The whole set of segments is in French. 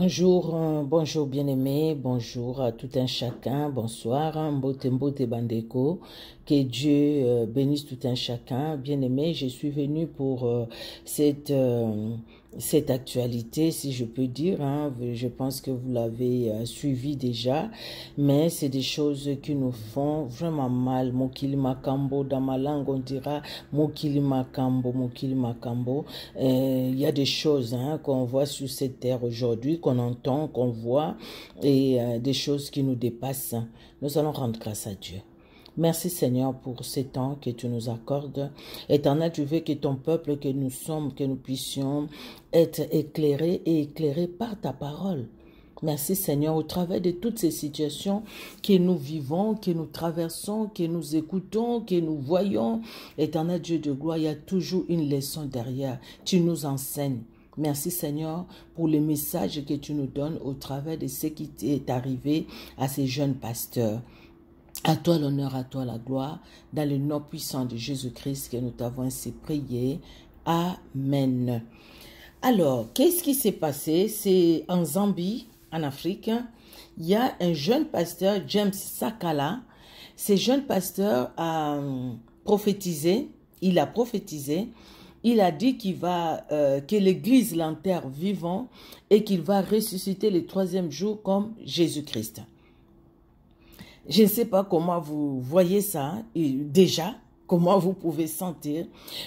Bonjour, euh, bonjour bien-aimé, bonjour à tout un chacun, bonsoir, mbote mbote bandeko, que Dieu euh, bénisse tout un chacun. Bien-aimé, je suis venu pour euh, cette, euh, cette actualité, si je peux dire. Hein. Je pense que vous l'avez suivi déjà, mais c'est des choses qui nous font vraiment mal. makambo, dans ma langue, on dira Mokilimakambo, makambo. Il y a des choses hein, qu'on voit sur cette terre aujourd'hui, qu'on entend, qu'on voit, et des choses qui nous dépassent. Nous allons rendre grâce à Dieu. Merci Seigneur pour ces temps que tu nous accordes. Éternel, tu veux que ton peuple que nous sommes, que nous puissions être éclairés et éclairés par ta parole. Merci Seigneur, au travers de toutes ces situations que nous vivons, que nous traversons, que nous écoutons, que nous voyons, éternel Dieu de gloire, il y a toujours une leçon derrière. Tu nous enseignes. Merci Seigneur pour les messages que tu nous donnes au travers de ce qui est arrivé à ces jeunes pasteurs. À toi l'honneur, à toi la gloire, dans le nom puissant de Jésus-Christ que nous t'avons ainsi prié. Amen. Alors, qu'est-ce qui s'est passé C'est en Zambie, en Afrique, il y a un jeune pasteur, James Sakala. Ce jeune pasteur a euh, prophétisé, il a prophétisé, il a dit qu'il va, euh, que l'Église l'enterre vivant et qu'il va ressusciter le troisième jour comme Jésus-Christ. Je ne sais pas comment vous voyez ça et déjà, comment vous pouvez sentir.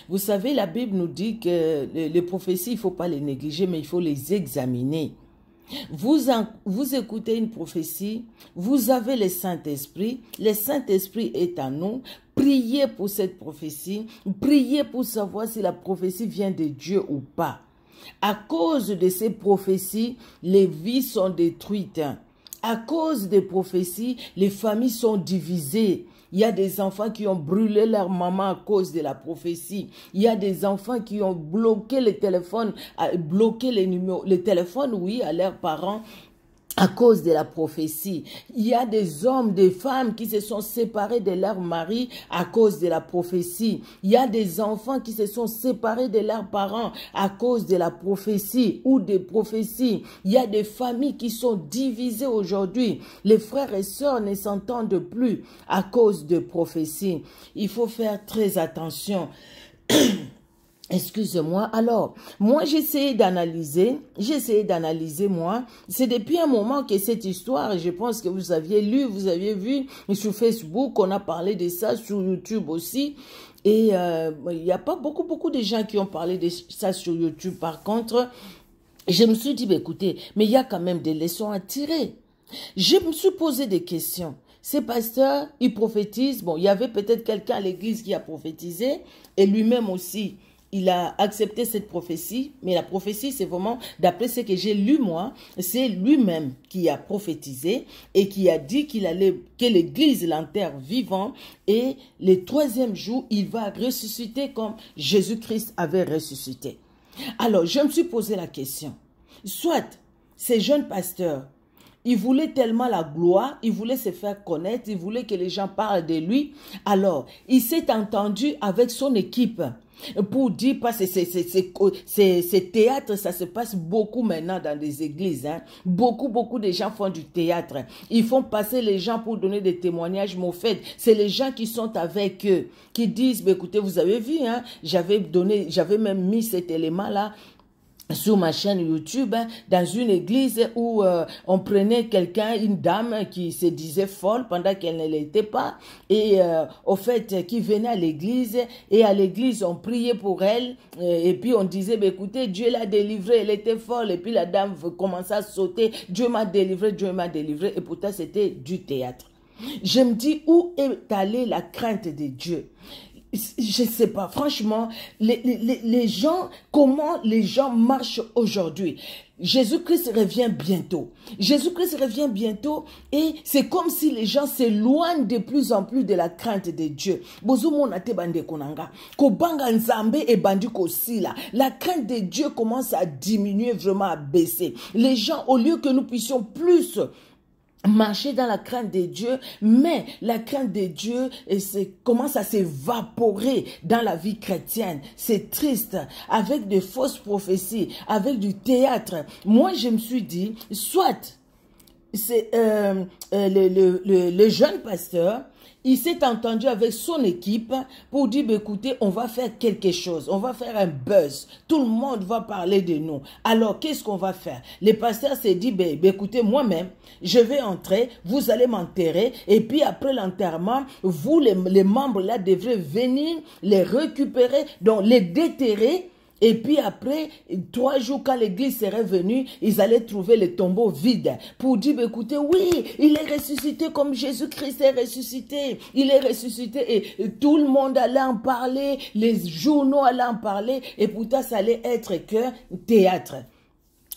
Vous savez, la Bible nous dit que les, prophéties, il ne faut pas les négliger, mais il faut les examiner. Vous, écoutez une prophétie, vous avez le Saint-Esprit, le Saint-Esprit est à nous. Priez pour cette prophétie, priez pour savoir si la prophétie vient de Dieu ou pas. À cause de ces prophéties, les vies sont détruites. À cause des prophéties, les familles sont divisées. Il y a des enfants qui ont brûlé leur maman à cause de la prophétie. Il y a des enfants qui ont bloqué les téléphones, bloqué les numéros, les téléphones, oui, à leurs parents à cause de la prophétie. Il y a des hommes, des femmes qui se sont séparés de leur mari à cause de la prophétie. Il y a des enfants qui se sont séparés de leurs parents à cause de la prophétie ou des prophéties. Il y a des familles qui sont divisées aujourd'hui. Les frères et sœurs ne s'entendent plus à cause de prophéties. Il faut faire très attention. excusez moi Alors, moi, j'essayais d'analyser, j'essayais d'analyser, moi. C'est depuis un moment que cette histoire, je pense que vous aviez lu, vous aviez vu sur Facebook, on a parlé de ça, sur YouTube aussi. Et euh, il n'y a pas beaucoup, beaucoup de gens qui ont parlé de ça sur YouTube. Par contre, je me suis dit, bah, écoutez, mais il y a quand même des leçons à tirer. Je me suis posé des questions ces pasteurs, ils prophétisent. Bon, il y avait peut-être quelqu'un à l'église qui a prophétisé, et lui-même aussi, il a accepté cette prophétie, mais la prophétie, c'est vraiment, d'après ce que j'ai lu moi, c'est lui-même qui a prophétisé et qui a dit qu'il allait, que l'Église l'enterre vivant et le troisième jour, il va ressusciter comme Jésus-Christ avait ressuscité. Alors, je me suis posé la question. Soit ces jeunes pasteurs, ils voulaient tellement la gloire, ils voulaient se faire connaître, ils voulaient que les gens parlent de lui. Alors, il s'est entendu avec son équipe pour dire, parce que ces théâtres, ça se passe beaucoup maintenant dans les églises. Hein. Beaucoup, beaucoup de gens font du théâtre. Ils font passer les gens pour donner des témoignages fait C'est les gens qui sont avec eux, qui disent, écoutez, vous avez vu, hein, j'avais donné, j'avais même mis cet élément-là sur ma chaîne YouTube hein, dans une église où euh, on prenait quelqu'un, une dame qui se disait folle pendant qu'elle ne l'était pas et euh, au fait qui venait à l'église et à l'église on priait pour elle euh, et, puis on disait bah, écoutez Dieu l'a délivrée, elle était folle et puis la dame commençait à sauter Dieu m'a délivrée, Dieu m'a délivrée. et pourtant c'était du théâtre. Je me dis où est allée la crainte de Dieu je ne sais pas, franchement, les, les, les, gens, comment les gens marchent aujourd'hui. Jésus-Christ revient bientôt. Jésus-Christ revient bientôt et c'est comme si les gens s'éloignent de plus en plus de la crainte de Dieu. La crainte de Dieu commence à diminuer, vraiment à baisser. Les gens, au lieu que nous puissions plus marcher dans la crainte de Dieu, mais la crainte de Dieu commence à s'évaporer dans la vie chrétienne. C'est triste, avec de fausses prophéties, avec du théâtre. Moi, je me suis dit, soit c'est euh, euh, le, le, le jeune pasteur il s'est entendu avec son équipe pour dire, bah, écoutez, on va faire quelque chose, on va faire un buzz, tout le monde va parler de nous. Alors, qu'est-ce qu'on va faire Le pasteur s'est dit, ben écoutez, moi-même, je vais entrer, vous allez m'enterrer, et puis après l'enterrement, vous, les, les membres là, devrez venir les récupérer, donc les déterrer et puis après, trois jours, quand l'église serait venue, ils allaient trouver le tombeau vide pour dire, bah, écoutez, oui, il est ressuscité comme Jésus-Christ est ressuscité. Il est ressuscité et tout le monde allait en parler, les journaux allaient en parler et pourtant ça allait être que théâtre.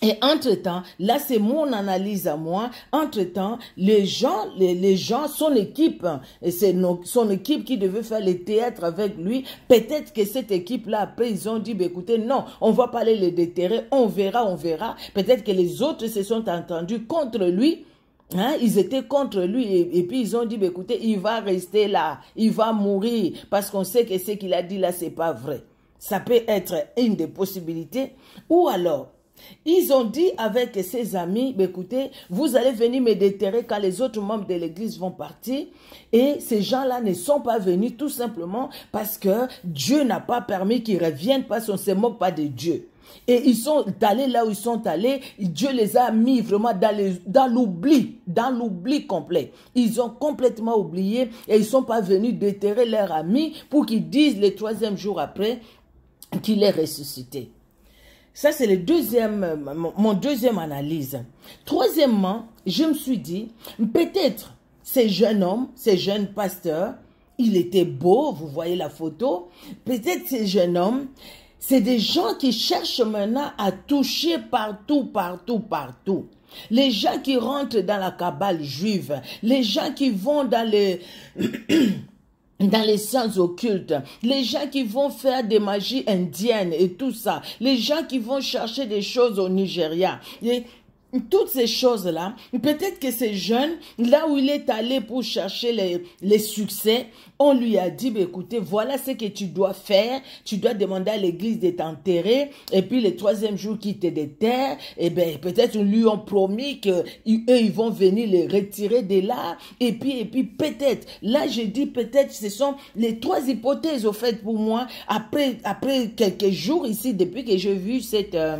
Et entre-temps, là c'est mon analyse à moi, entre-temps, les gens, les, gens, son équipe, c'est son équipe qui devait faire le théâtre avec lui, peut-être que cette équipe-là, après, ils ont dit, bah, écoutez, non, on va pas aller le déterrer, on verra, on verra. Peut-être que les autres se sont entendus contre lui. Hein. ils étaient contre lui et, puis ils ont dit, bah, écoutez, il va rester là, il va mourir parce qu'on sait que ce qu'il a dit là, c'est pas vrai. Ça peut être une des possibilités. Ou alors, ils ont dit avec ses amis, bah, écoutez, vous allez venir me déterrer quand les autres membres de l'église vont partir. Et ces gens-là ne sont pas venus tout simplement parce que Dieu n'a pas permis qu'ils reviennent parce qu'on ne se moque pas de Dieu. Et ils sont allés là où ils sont allés. Dieu les a mis vraiment dans l'oubli, dans l'oubli complet. Ils ont complètement oublié et ils ne sont pas venus déterrer leurs amis pour qu'ils disent le troisième jour après qu'il est ressuscité. Ça, c'est le deuxième, euh, mon deuxième analyse. Troisièmement, je me suis dit, peut-être ces jeunes hommes, ces jeunes pasteurs, il était beau, vous voyez la photo. Peut-être ces jeunes hommes, c'est des gens qui cherchent maintenant à toucher partout, partout, partout. Les gens qui rentrent dans la cabale juive, les gens qui vont dans les... dans les sciences occultes, les gens qui vont faire des magies indiennes et tout ça, les gens qui vont chercher des choses au Nigeria toutes ces choses-là, peut-être que ces jeunes, là où il est allé pour chercher les, les succès, on lui a dit, bah, écoutez, voilà ce que tu dois faire, tu dois demander à l'église de t'enterrer, et puis le troisième jour qu'il te déterre, et eh ben peut-être lui ont promis que eux, ils vont venir les retirer de là, et puis, et puis peut-être, là j'ai dit peut-être, ce sont les trois hypothèses au fait pour moi, après, après quelques jours ici, depuis que j'ai vu cette... Euh,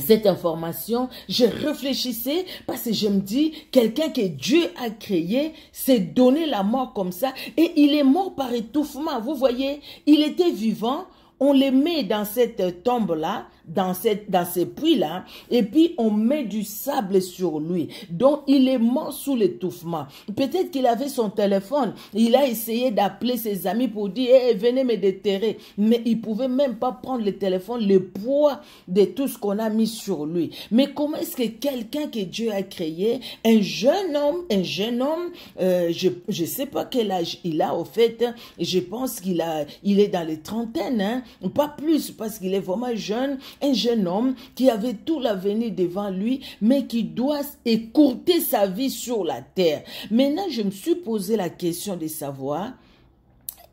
cette information, je réfléchissais parce que je me dis, quelqu'un que Dieu a créé s'est donné la mort comme ça et il est mort par étouffement. Vous voyez, il était vivant, on les met dans cette tombe-là dans, cette, dans ces puits-là, et puis on met du sable sur lui. Donc, il est mort sous l'étouffement. Peut-être qu'il avait son téléphone, il a essayé d'appeler ses amis pour dire, hey, venez me déterrer. Mais il pouvait même pas prendre le téléphone, le poids de tout ce qu'on a mis sur lui. Mais comment est-ce que quelqu'un que Dieu a créé, un jeune homme, un jeune homme, euh, je ne sais pas quel âge il a au fait, hein, je pense qu'il a, il est dans les trentaines, hein, pas plus parce qu'il est vraiment jeune, un jeune homme qui avait tout l'avenir devant lui, mais qui doit écourter sa vie sur la terre. Maintenant, je me suis posé la question de savoir,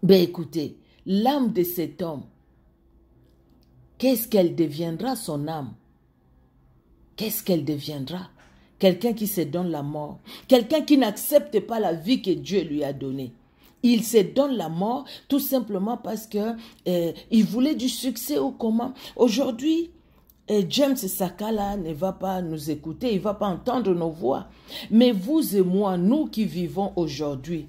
ben écoutez, l'âme de cet homme, qu'est-ce qu'elle deviendra son âme Qu'est-ce qu'elle deviendra Quelqu'un qui se donne la mort, quelqu'un qui n'accepte pas la vie que Dieu lui a donnée. Il se donne la mort tout simplement parce que euh, il voulait du succès au comment. Aujourd'hui, euh, James Sakala ne va pas nous écouter, il va pas entendre nos voix. Mais vous et moi, nous qui vivons aujourd'hui,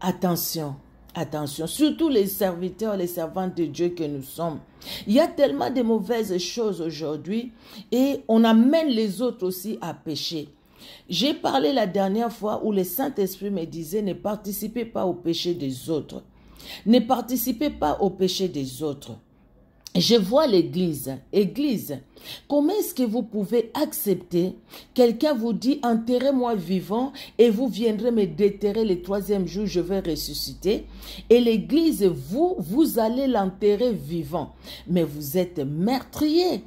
attention, attention, surtout les serviteurs, les servantes de Dieu que nous sommes. Il y a tellement de mauvaises choses aujourd'hui et on amène les autres aussi à pécher. J'ai parlé la dernière fois où le Saint-Esprit me disait ne participez pas au péché des autres. Ne participez pas au péché des autres. Je vois l'église. Église, comment est-ce que vous pouvez accepter quelqu'un vous dit enterrez-moi vivant et vous viendrez me déterrer le troisième jour, je vais ressusciter. Et l'église, vous, vous allez l'enterrer vivant. Mais vous êtes meurtrier.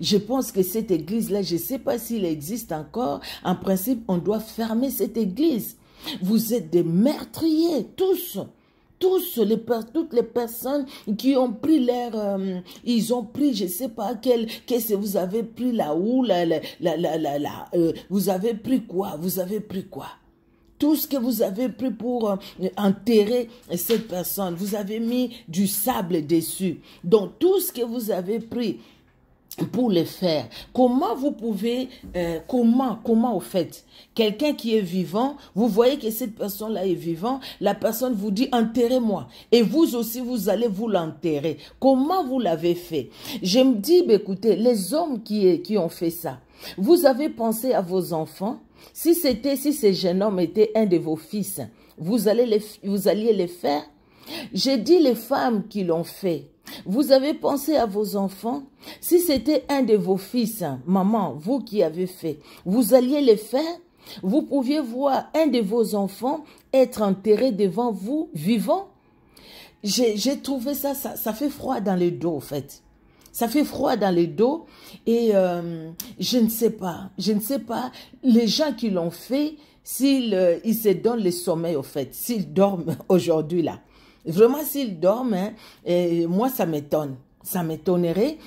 Je pense que cette église-là, je ne sais pas s'il existe encore. En principe, on doit fermer cette église. Vous êtes des meurtriers, tous tous les toutes les personnes qui ont pris leur euh, ils ont pris je ne sais pas quel qu'est-ce que vous avez pris la houle la la la euh, vous avez pris quoi vous avez pris quoi tout ce que vous avez pris pour euh, enterrer cette personne vous avez mis du sable dessus donc tout ce que vous avez pris pour le faire. Comment vous pouvez, euh, comment, comment au fait, quelqu'un qui est vivant, vous voyez que cette personne-là est vivant, la personne vous dit enterrez-moi. Et vous aussi, vous allez vous l'enterrer. Comment vous l'avez fait Je me dis, bah, écoutez, les hommes qui, qui ont fait ça, vous avez pensé à vos enfants Si c'était, si ce jeune homme était un de vos fils, vous, allez vous alliez les faire J'ai dit les femmes qui l'ont fait, vous avez pensé à vos enfants Si c'était un de vos fils, maman, vous qui avez fait, vous alliez le faire Vous pouviez voir un de vos enfants être enterré devant vous, vivant J'ai trouvé ça, ça, fait froid dans le dos, en fait. Ça fait froid dans les dos et euh, je ne sais pas, je ne sais pas, les gens qui l'ont fait, s'ils euh, se donnent le sommeil, en fait, s'ils dorment aujourd'hui là. Vraiment, s'ils dorment, hein, moi, ça m'étonne. Ça m'étonnerait.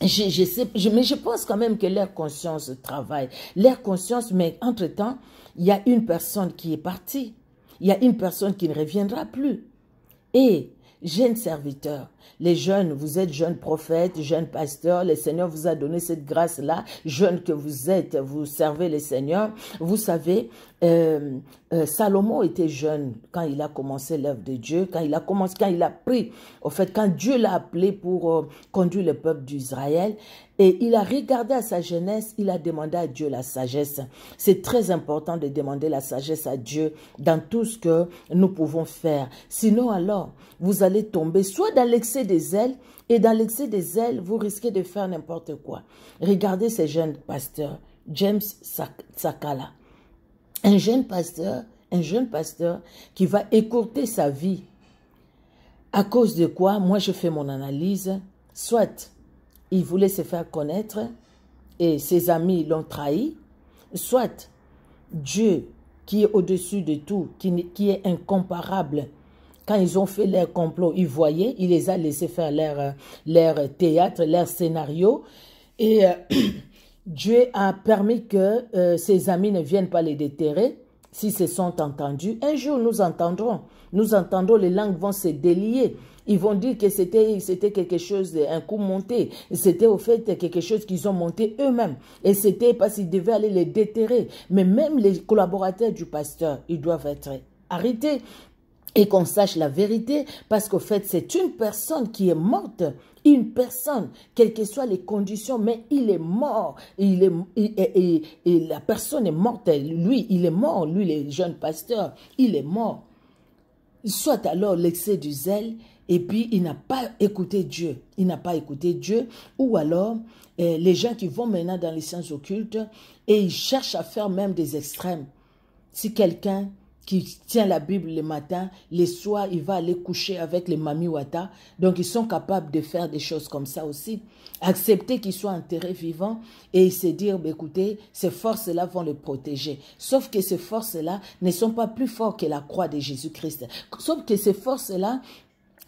Je, mais je pense quand même que leur conscience travaille. Leur conscience, mais entre-temps, il y a une personne qui est partie. Il y a une personne qui ne reviendra plus. Et Jeune serviteur, les jeunes, vous êtes jeunes prophètes, jeunes pasteurs, le Seigneur vous a donné cette grâce-là, jeunes que vous êtes, vous servez le Seigneur. Vous savez, euh, euh, Salomon était jeune quand il a commencé l'œuvre de Dieu, quand il a commencé, quand il a pris, au fait, quand Dieu l'a appelé pour euh, conduire le peuple d'Israël, et il a regardé à sa jeunesse, il a demandé à Dieu la sagesse. C'est très important de demander la sagesse à Dieu dans tout ce que nous pouvons faire. Sinon alors, vous allez tomber soit dans l'excès des ailes, et dans l'excès des ailes, vous risquez de faire n'importe quoi. Regardez ce jeune pasteur, James Sakala. Un jeune pasteur, un jeune pasteur qui va écourter sa vie. À cause de quoi, moi je fais mon analyse, soit il voulait se faire connaître et ses amis l'ont trahi, soit Dieu qui est au-dessus de tout, qui, qui, est incomparable, quand ils ont fait leur complot, ils voyaient, il les a laissés faire leur, théâtre, leur scénario, et euh, Dieu a permis que euh, ses amis ne viennent pas les déterrer s'ils se sont entendus. Un jour, nous entendrons, nous entendrons, les langues vont se délier. Ils vont dire que c'était quelque chose, un coup monté. C'était au fait quelque chose qu'ils ont monté eux-mêmes. Et c'était parce qu'ils devaient aller les déterrer. Mais même les collaborateurs du pasteur, ils doivent être arrêtés et qu'on sache la vérité, parce qu'au fait, c'est une personne qui est morte, une personne, quelles que soient les conditions, mais il est mort, il est, et la personne est morte, lui, il est mort, lui, le jeune pasteur, il est mort soit alors l'excès du zèle, et puis il n'a pas écouté Dieu. Il n'a pas écouté Dieu. Ou alors, eh, les gens qui vont maintenant dans les sciences occultes, et ils cherchent à faire même des extrêmes. Si quelqu'un qui tient la Bible le matin, les soirs, il va aller coucher avec les mamiwata. Donc, ils sont capables de faire des choses comme ça aussi. Accepter qu'ils soient enterrés vivants et se dire, bah, écoutez, ces forces-là vont les protéger. Sauf que ces forces-là ne sont pas plus fortes que la croix de Jésus-Christ. Sauf que ces forces-là,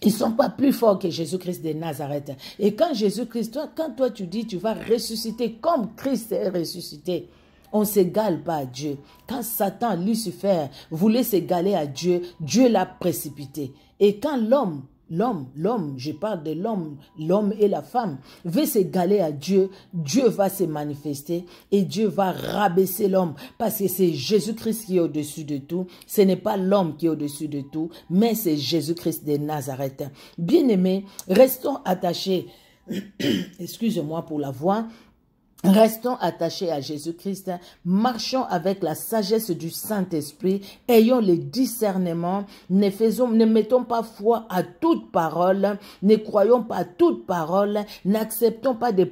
ils sont pas plus forts que Jésus-Christ de Nazareth. Et quand Jésus-Christ, toi, quand toi tu dis, tu vas ressusciter comme Christ est ressuscité, on s'égale pas à Dieu. Quand Satan, Lucifer, voulait s'égaler à Dieu, Dieu l'a précipité. Et quand l'homme L'homme, l'homme, je parle de l'homme, l'homme et la femme, veut s'égaler à Dieu, Dieu va se manifester et Dieu va rabaisser l'homme parce que c'est Jésus-Christ qui est au-dessus de tout. Ce n'est pas l'homme qui est au-dessus de tout, mais c'est Jésus-Christ de Nazareth. Bien-aimés, restons attachés, excusez-moi pour la voix, Mmh. Restons attachés à Jésus-Christ, hein. marchons avec la sagesse du Saint-Esprit, ayons le discernement, ne, faisons, ne mettons pas foi à toute parole, ne croyons pas à toute parole, n'acceptons pas de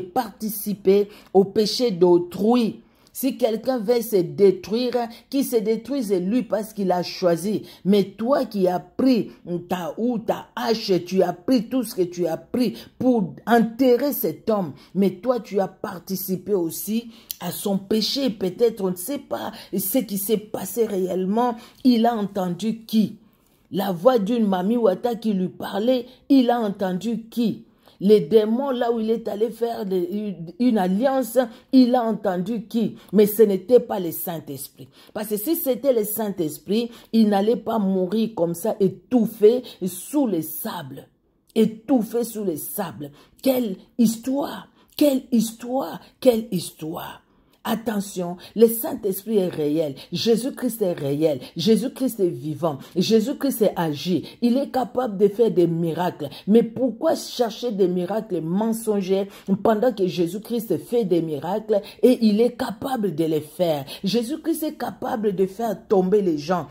participer au péché d'autrui. Si quelqu'un veut se détruire, qui se détruise lui parce qu'il a choisi. Mais toi qui as pris ta ou ta hache, tu as pris tout ce que tu as pris pour enterrer cet homme. Mais toi, tu as participé aussi à son péché. Peut-être on ne sait pas ce qui s'est passé réellement. Il a entendu qui La voix d'une mamie Wata qui lui parlait, il a entendu qui les démons, là où il est allé faire une alliance, il a entendu qui Mais ce n'était pas le Saint-Esprit. Parce que si c'était le Saint-Esprit, il n'allait pas mourir comme ça, étouffé sous les sables. Étouffé sous les sables. Quelle histoire Quelle histoire Quelle histoire Attention, le Saint-Esprit est réel. Jésus-Christ est réel. Jésus-Christ est vivant. Jésus-Christ est agi. Il est capable de faire des miracles. Mais pourquoi chercher des miracles mensongers pendant que Jésus-Christ fait des miracles et il est capable de les faire? Jésus-Christ est capable de faire tomber les gens.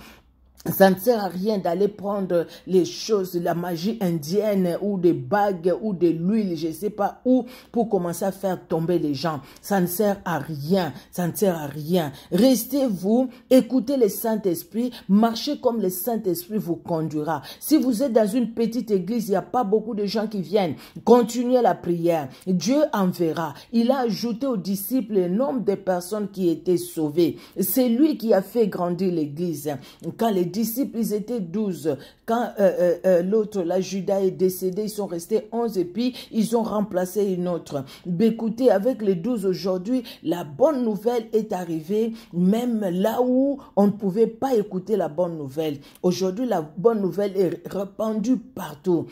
Ça ne sert à rien d'aller prendre les choses, la magie indienne ou des bagues ou de l'huile, je ne sais pas où, pour commencer à faire tomber les gens. Ça ne sert à rien. Ça ne sert à rien. Restez-vous, écoutez le Saint-Esprit, marchez comme le Saint-Esprit vous conduira. Si vous êtes dans une petite église, il n'y a pas beaucoup de gens qui viennent. Continuez la prière. Dieu enverra. Il a ajouté aux disciples le nombre de personnes qui étaient sauvées. C'est lui qui a fait grandir l'église. Quand les disciples, ils étaient douze. Quand euh, euh, euh, l'autre, la Judas, est décédée, ils sont restés onze et puis ils ont remplacé une autre. écoutez, avec les douze aujourd'hui, la bonne nouvelle est arrivée même là où on ne pouvait pas écouter la bonne nouvelle. Aujourd'hui, la bonne nouvelle est répandue partout.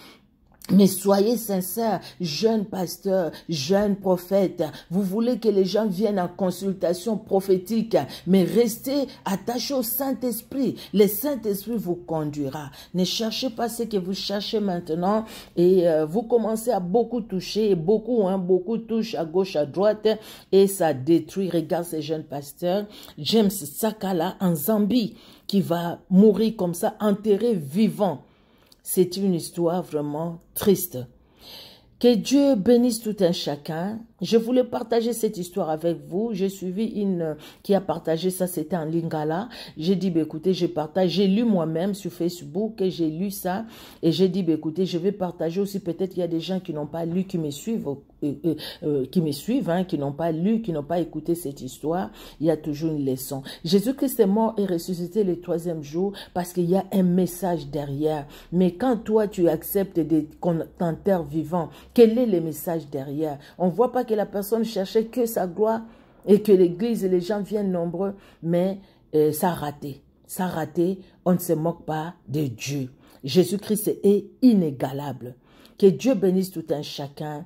Mais soyez sincères, jeunes pasteurs, jeunes prophètes. Vous voulez que les gens viennent en consultation prophétique, mais restez attachés au Saint-Esprit. Le Saint-Esprit vous conduira. Ne cherchez pas ce que vous cherchez maintenant et euh, vous commencez à beaucoup toucher, beaucoup, hein, beaucoup touchent à gauche, à droite et ça détruit. Regarde ces jeunes pasteurs. James Sakala en Zambie qui va mourir comme ça, enterré vivant. C'est une histoire vraiment triste. Que Dieu bénisse tout un chacun je voulais partager cette histoire avec vous. J'ai suivi une qui a partagé ça, c'était en Lingala. J'ai dit, bah, écoutez, je partage. J'ai lu moi-même sur Facebook et j'ai lu ça. Et j'ai dit, bah, écoutez, je vais partager aussi. Peut-être qu'il y a des gens qui n'ont pas lu, qui me suivent, euh, euh, euh, qui me suivent, hein, qui n'ont pas lu, qui n'ont pas écouté cette histoire. Il y a toujours une leçon. Jésus-Christ est mort et ressuscité le troisième jour parce qu'il y a un message derrière. Mais quand toi, tu acceptes qu'on t'enterre vivant, quel est le message derrière? On voit pas que la personne cherchait que sa gloire et que l'église et les gens viennent nombreux, mais euh, ça a raté. Ça a raté. On ne se moque pas de Dieu. Jésus-Christ est inégalable. Que Dieu bénisse tout un chacun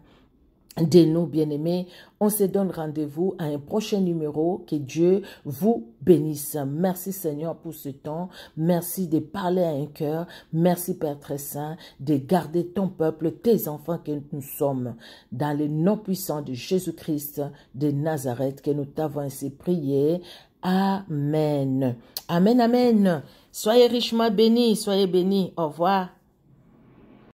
de nous, bien-aimés. On se donne rendez-vous à un prochain numéro. Que Dieu vous bénisse. Merci Seigneur pour ce temps. Merci de parler à un cœur. Merci Père très saint de garder ton peuple, tes enfants que nous sommes. Dans le nom puissant de Jésus-Christ de Nazareth que nous t'avons ainsi prié. Amen. Amen, amen. Soyez richement bénis, soyez bénis. Au revoir.